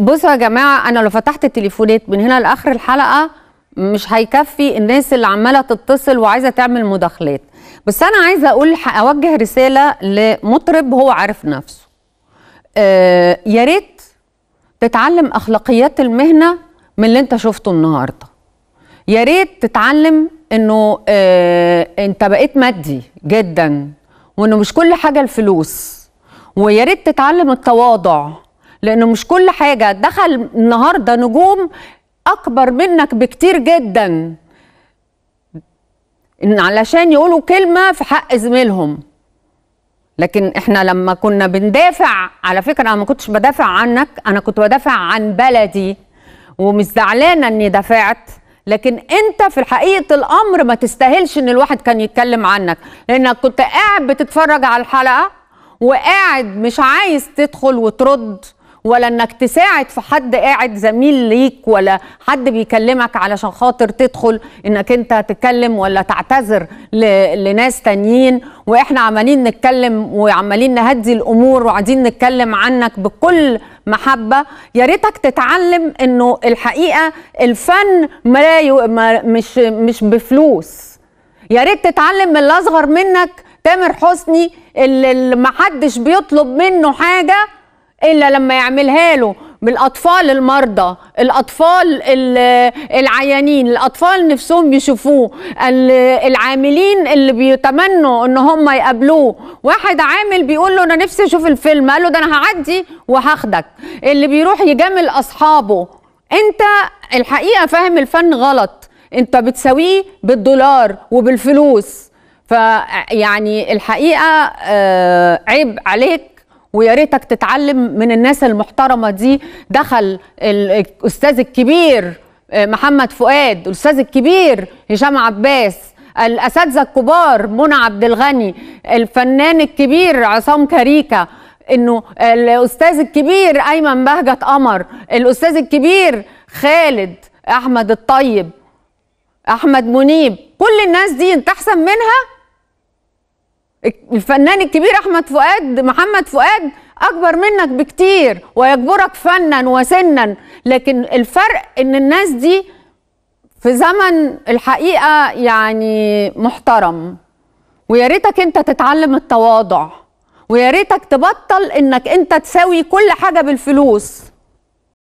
بصوا يا جماعه انا لو فتحت التليفونات من هنا لاخر الحلقه مش هيكفي الناس اللي عماله تتصل وعايزه تعمل مداخلات بس انا عايزه اقول اوجه رساله لمطرب هو عارف نفسه آه يا ريت تتعلم اخلاقيات المهنه من اللي انت شفته النهارده يا ريت تتعلم انه آه انت بقيت مادي جدا وانه مش كل حاجه الفلوس ويا ريت تتعلم التواضع لانه مش كل حاجه دخل النهارده نجوم اكبر منك بكتير جدا ان علشان يقولوا كلمه في حق زميلهم لكن احنا لما كنا بندافع على فكره انا ما كنتش بدافع عنك انا كنت بدافع عن بلدي ومش زعلانه اني دافعت لكن انت في حقيقه الامر ما تستاهلش ان الواحد كان يتكلم عنك لانك كنت قاعد بتتفرج على الحلقه وقاعد مش عايز تدخل وترد ولا انك تساعد في حد قاعد زميل ليك ولا حد بيكلمك علشان خاطر تدخل انك انت تتكلم ولا تعتذر لناس تانيين واحنا عمالين نتكلم وعمالين نهدي الامور وعايزين نتكلم عنك بكل محبه يا ريتك تتعلم انه الحقيقه الفن ما مش مش بفلوس يا ريت تتعلم من الاصغر منك تامر حسني اللي محدش بيطلب منه حاجه الا لما يعملها له بالاطفال المرضى الاطفال العيانين الاطفال نفسهم يشوفوه العاملين اللي بيتمنوا ان هم يقابلوه واحد عامل بيقول له انا نفسي اشوف الفيلم قال له ده انا هعدي وهاخدك اللي بيروح يجامل اصحابه انت الحقيقه فاهم الفن غلط انت بتساويه بالدولار وبالفلوس فيعني الحقيقه آه، عيب عليك ويا ريتك تتعلم من الناس المحترمه دي دخل الاستاذ الكبير آه، محمد فؤاد الاستاذ الكبير هشام عباس الاساتذه الكبار منى عبد الغني الفنان الكبير عصام كريكه انه الاستاذ الكبير ايمن بهجت قمر الاستاذ الكبير خالد احمد الطيب احمد منيب كل الناس دي انت احسن منها الفنان الكبير احمد فؤاد محمد فؤاد اكبر منك بكتير ويجبرك فنا وسنا لكن الفرق ان الناس دي في زمن الحقيقه يعني محترم ويا ريتك انت تتعلم التواضع ويا ريتك تبطل انك انت تساوي كل حاجه بالفلوس